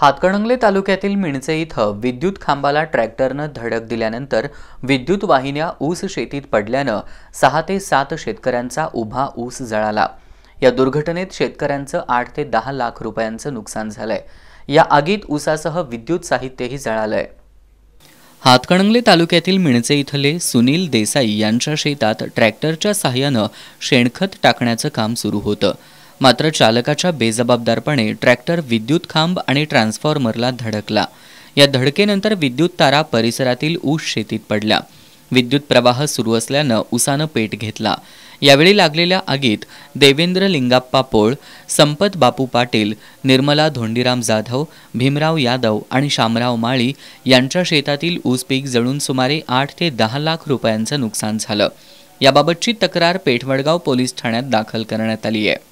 हातकणंगले तालुक्यातील मिणचे इथं विद्युत खांबाला ट्रॅक्टरनं धडक दिल्यानंतर विद्युत वाहिन्या ऊस शेतीत पडल्यानं सहा ते सात शेतकऱ्यांचा उभा ऊस जळाला या दुर्घटनेत शेतकऱ्यांचं आठ ते दहा लाख रुपयांचं नुकसान झालंय या आगीत ऊसासह विद्युत साहित्यही जळालंय हातकणंगले तालुक्यातील मिणचे इथले सुनील देसाई यांच्या शेतात ट्रॅक्टरच्या साह्यानं शेणखत टाकण्याचं काम सुरू होतं मात्र चालकाच्या बेजबाबदारपणे ट्रॅक्टर विद्युत खांब आणि ट्रान्सफॉर्मरला धडकला या धडकेनंतर विद्युत तारा परिसरातील ऊस शेतीत पडल्या विद्युत प्रवाह सुरू असल्यानं उसानं पेट घेतला यावेळी लागलेल्या आगीत देवेंद्र लिंगाप्पा पोळ संपत बापू पाटील निर्मला धोंडीराम जाधव भीमराव यादव आणि शामराव माळी यांच्या शेतातील ऊस पीक जळून सुमारे आठ ते दहा लाख रुपयांचं नुकसान झालं याबाबतची तक्रार पेठवडगाव पोलीस ठाण्यात दाखल करण्यात आली आहे